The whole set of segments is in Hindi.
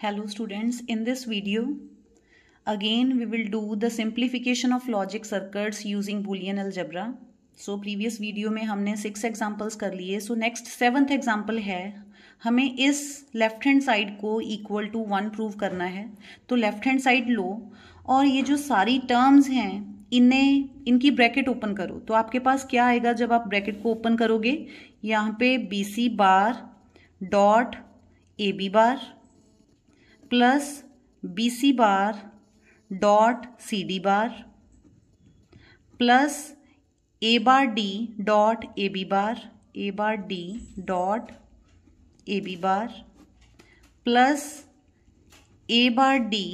hello students in this video again we will do the simplification of logic circuits using boolean algebra so previous video में हमने सिक्स एग्जाम्पल्स कर लिए सो नेक्स्ट सेवन्थ एग्जाम्पल है हमें इस लेफ्ट हैंड साइड को इक्वल टू वन प्रूव करना है तो लेफ्ट हैंड साइड लो और ये जो सारी टर्म्स हैं इन्हें इनकी ब्रैकेट ओपन करो तो आपके पास क्या आएगा जब आप ब्रैकेट को ओपन करोगे यहाँ पे B C bar dot A B bar plus B C bar dot C D bar plus A bar D dot A B bar A bar D dot A B bar plus A bar D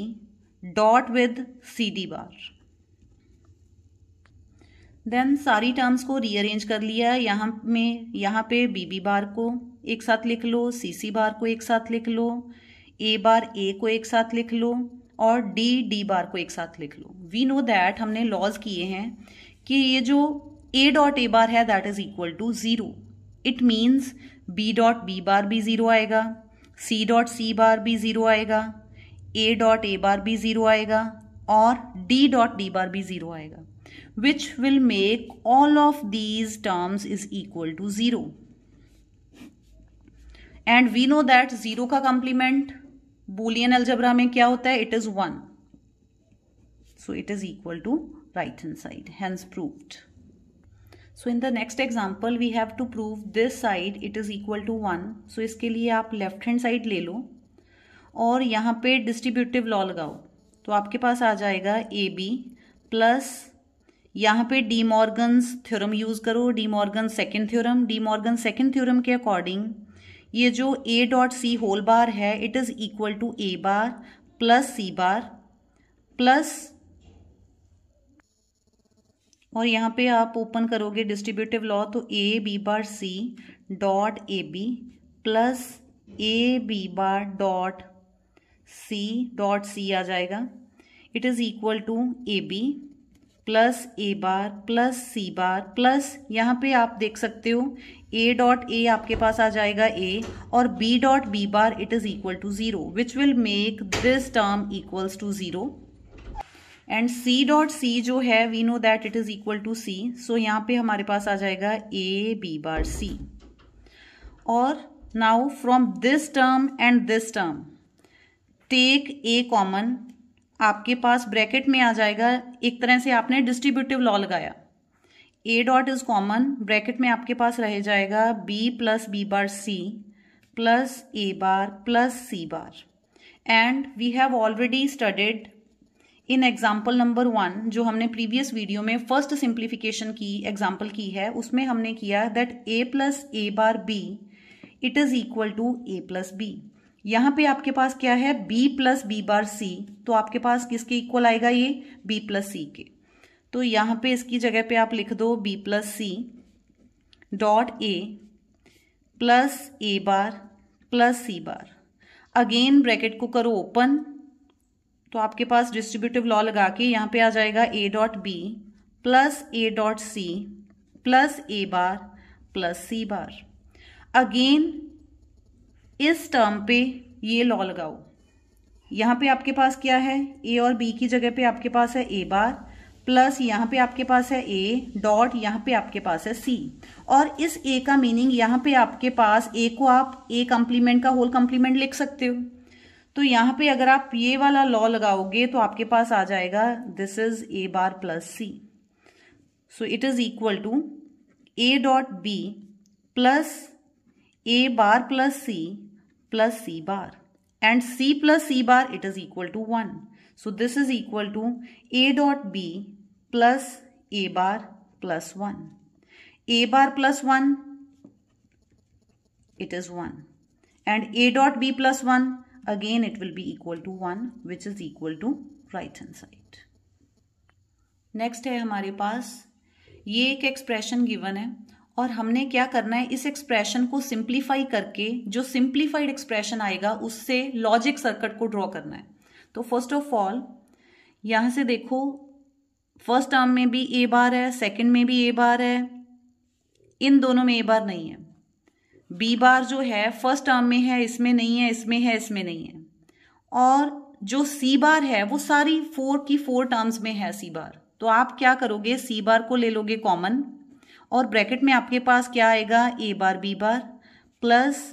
dot with C D bar then सारी टर्म्स को रीअरेंज कर लिया है यहाँ में यहाँ पे बी बी बार को एक साथ लिख लो सी सी बार को एक साथ लिख लो ए बार ए को एक साथ लिख लो और डी डी बार को एक साथ लिख लो वी नो दैट हमने लॉज किए हैं कि ये जो ए डॉट ए बार है that is equal to zero it means B dot B bar भी ज़ीरो आएगा सी डॉट सी बार भी ज़ीरो आएगा ए डॉट ए बार भी ज़ीरो आएगा और डी डॉट डी बार भी ज़ीरो आएगा which will make all of these terms is equal to zero and we know that zero का कॉम्प्लीमेंट बोलियन अलजबरा में क्या होता है it is one so it is equal to right hand side hence proved so in the next example we have to prove this side it is equal to one so इसके लिए आप लेफ्ट हैंड साइड ले लो और यहाँ पे डिस्ट्रीब्यूटिव लॉ लगाओ तो आपके पास आ जाएगा ए बी प्लस यहाँ पे डी मॉर्गन्स थ्योरम यूज़ करो de Morgan second theorem de Morgan second theorem के अकॉर्डिंग ये जो A dot C whole bar है it is equal to A bar plus C bar plus और यहाँ पे आप ओपन करोगे डिस्ट्रीब्यूटिव लॉ तो A B bar C dot A B plus A B bar dot C dot C आ जाएगा it is equal to A B plus A bar plus C bar plus यहाँ पे आप देख सकते हो ए डॉट ए आपके पास आ जाएगा ए और B dot B bar it is equal to zero which will make this term equals to zero and C dot C जो है we know that it is equal to C so यहाँ पे हमारे पास आ जाएगा ए बी बार सी और now from this term and this term take A common आपके पास ब्रैकेट में आ जाएगा एक तरह से आपने डिस्ट्रीब्यूटिव लॉ लगाया A dot is common bracket में आपके पास रह जाएगा B plus B bar C plus A bar plus C bar and we have already studied in example number one जो हमने प्रीवियस वीडियो में फर्स्ट सिंप्लीफिकेशन की एग्जाम्पल की है उसमें हमने किया that A plus A bar B it is equal to A plus B यहाँ पे आपके पास क्या है b plus B bar C तो आपके पास किसके इक्वल आएगा ये b प्लस सी के तो यहाँ पे इसकी जगह पे आप लिख दो b plus C dot A plus A bar plus C bar again bracket को करो ओपन तो आपके पास डिस्ट्रीब्यूटिव लॉ लगा के यहाँ पे आ जाएगा A dot B plus A dot C plus A bar plus C bar again इस टर्म पे ये लॉ लगाओ यहाँ पे आपके पास क्या है ए और बी की जगह पे आपके पास है ए बार प्लस यहाँ पे आपके पास है ए डॉट यहाँ पे आपके पास है सी और इस ए का मीनिंग यहाँ पे आपके पास ए को आप ए कम्प्लीमेंट का होल कम्प्लीमेंट लिख सकते हो तो यहाँ पे अगर आप ये वाला लॉ लगाओगे तो आपके पास आ जाएगा this is A bar plus C so it is equal to A dot B plus A bar plus C plus c bar and c plus c bar it is equal to 1 so this is equal to a dot b plus a bar plus 1 a bar plus 1 it is 1 and a dot b plus 1 again it will be equal to 1 which is equal to right hand side next hai hamare paas ye ek expression given hai और हमने क्या करना है इस एक्सप्रेशन को सिंप्लीफाई करके जो सिंप्लीफाइड एक्सप्रेशन आएगा उससे लॉजिक सर्किट को ड्रॉ करना है तो फर्स्ट ऑफ ऑल यहां से देखो फर्स्ट टर्म में भी ए बार है सेकंड में भी ए बार है इन दोनों में ए बार नहीं है बी बार जो है फर्स्ट टर्म में है इसमें नहीं है इसमें है इसमें नहीं है और जो सी बार है वो सारी फोर की फोर टर्म्स में है सी बार तो आप क्या करोगे सी बार को ले लोगे कॉमन और ब्रैकेट में आपके पास क्या आएगा A bar B bar plus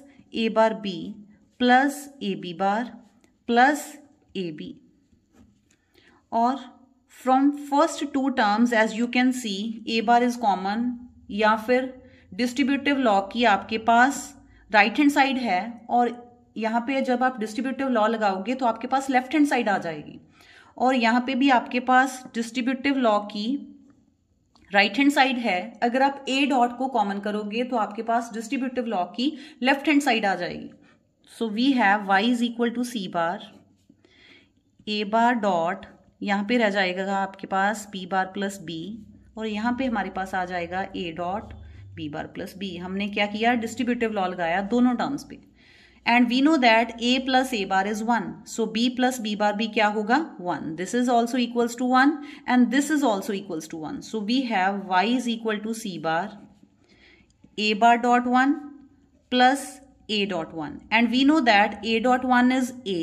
A bar B plus A B bar plus A B और from first two terms as you can see A bar is common या फिर डिस्ट्रीब्यूटिव लॉ की आपके पास राइट हैंड साइड है और यहाँ पे जब आप डिस्ट्रीब्यूटिव लॉ लगाओगे तो आपके पास लेफ्ट हैंड साइड आ जाएगी और यहाँ पे भी आपके पास डिस्ट्रीब्यूटिव लॉ की राइट हैंड साइड है अगर आप ए डॉट को कॉमन करोगे तो आपके पास डिस्ट्रीब्यूटिव लॉ की लेफ्ट हैंड साइड आ जाएगी so we have Y is equal to C bar A bar dot यहाँ पे रह जाएगा आपके पास पी बार प्लस बी और यहाँ पे हमारे पास आ जाएगा A dot B bar plus B हमने क्या किया डिस्ट्रीब्यूटिव लॉ लगाया दोनों टर्म्स पे and we know that a plus a bar is 1 so b plus b bar b kya hoga 1 this is also equals to 1 and this is also equals to 1 so we have y is equal to c bar a bar dot 1 plus a dot 1 and we know that a dot 1 is a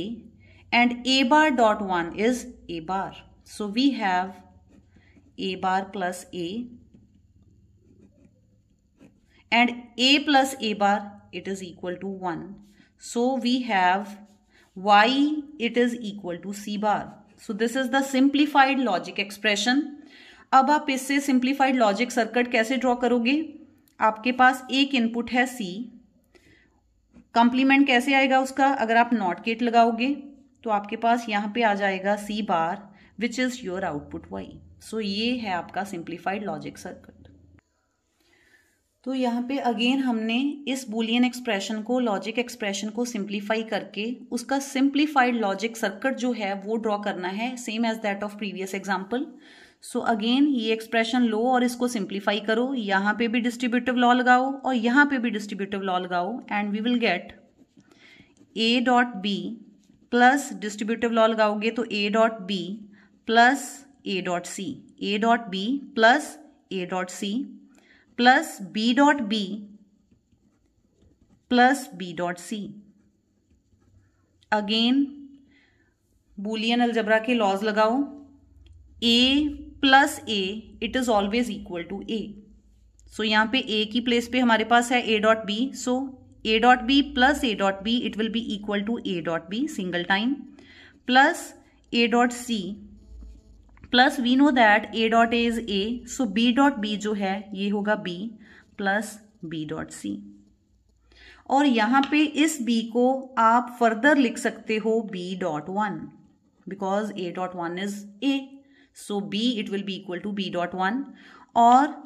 and a bar dot 1 is a bar so we have a bar plus a and a plus a bar it is equal to 1 So we have y it is equal to c bar. So this is the simplified logic expression. अब आप इससे सिंप्लीफाइड लॉजिक सर्किट कैसे ड्रॉ करोगे आपके पास एक इनपुट है सी कंप्लीमेंट कैसे आएगा उसका अगर आप नॉट गेट लगाओगे तो आपके पास यहाँ पे आ जाएगा C bar which is your output Y so ये है आपका सिंप्लीफाइड लॉजिक सर्किट तो यहाँ पे अगेन हमने इस बुलियन एक्सप्रेशन को लॉजिक एक्सप्रेशन को सिंप्लीफाई करके उसका सिंप्लीफाइड लॉजिक सर्कट जो है वो ड्रॉ करना है same as that of previous example so again ये एक्सप्रेशन लो और इसको सिंप्लीफाई करो यहाँ पे भी डिस्ट्रीब्यूटिव लॉ लगाओ और यहाँ पे भी डिस्ट्रीब्यूटिव लॉ लगाओ and we will get A dot B plus distributive law लगाओगे तो A dot B plus A dot C A dot B plus A dot C plus B dot B plus B dot C again Boolean algebra के लॉज लगाओ A plus A it is always equal to A so यहाँ पे ए की प्लेस पे हमारे पास है A dot B so A dot B plus A dot B it will be equal to A dot B single time plus A dot C plus we know that A dot A is A so B dot B जो है ये होगा B plus B dot C और यहाँ पे इस बी को आप फर्दर लिख सकते हो B dot one because A dot one is A so B it will be equal to B dot one और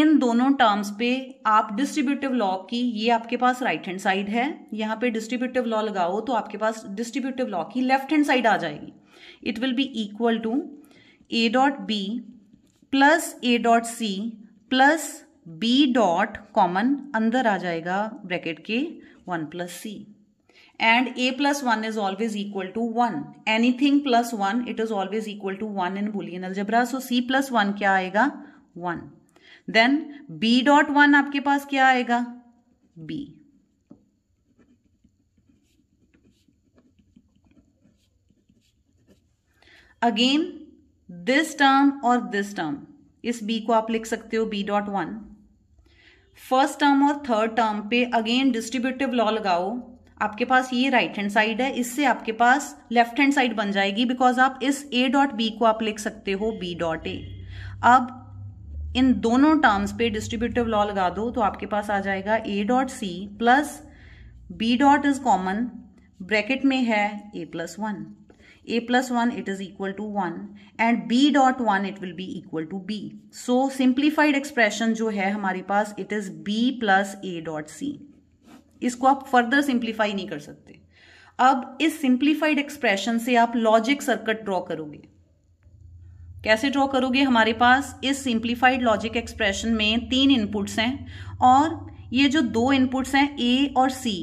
इन दोनों टर्म्स पे आप डिस्ट्रीब्यूटिव लॉ की ये आपके पास राइट हैंड साइड है यहाँ पे डिस्ट्रीब्यूटिव लॉ लगाओ तो आपके पास डिस्ट्रीब्यूटिव लॉ की लेफ्ट हैंड साइड आ जाएगी it will be equal to A dot B plus A dot C plus B dot common अंदर आ जाएगा ब्रैकेट के one plus C and A plus one is always equal to one anything plus one it is always equal to one in Boolean algebra so C plus one क्या आएगा one then B dot one आपके पास क्या आएगा बी अगेन दिस टर्म और दिस टर्म इस बी को आप लिख सकते हो B dot one first term और थर्ड टर्म पे अगेन डिस्ट्रीब्यूटिव लॉ लगाओ आपके पास ये राइट हैंड साइड है इससे आपके पास लेफ्ट हैंड साइड बन जाएगी बिकॉज आप इस ए डॉट बी को आप लिख सकते हो बी डॉट ए अब इन दोनों टर्म्स पे डिस्ट्रीब्यूटिव लॉ लगा दो तो आपके पास आ जाएगा A dot C plus B dot is common bracket में है A plus one a plus 1 it is equal to 1 and b dot 1 it will be equal to b so simplified expression jo hai हमारे paas it is b plus a dot c Isko aap further simplify nahi kar sakte. Ab is simplified expression se aap logic circuit draw karoge. कैसे ड्रॉ करोगे हमारे पास इस सिंप्लीफाइड लॉजिक एक्सप्रेशन में तीन इनपुट्स हैं और ये जो दो इनपुट्स हैं ए और सी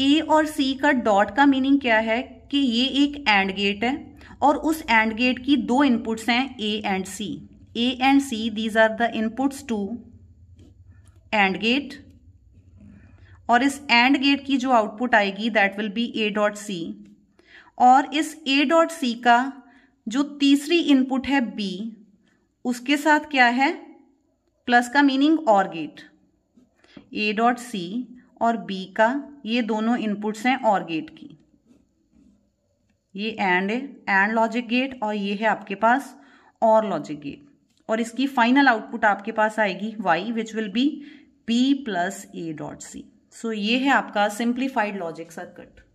ए और सी का डॉट का मीनिंग क्या है कि ये एक एंड गेट है और उस एंड गेट की दो इनपुट्स हैं A and C A and C these are the inputs to and gate और इस एंड गेट की जो आउटपुट आएगी that will be A dot C और इस ए डॉट सी का जो तीसरी इनपुट है बी उसके साथ क्या है प्लस का मीनिंग और गेट ए डॉट सी और बी का ये दोनों इनपुट्स हैं और गेट की ये एंड है एंड लॉजिक गेट और ये है आपके पास और लॉजिक गेट और इसकी फाइनल आउटपुट आपके पास आएगी Y which will be P plus A dot C so ये है आपका सिंप्लीफाइड लॉजिक सर्कट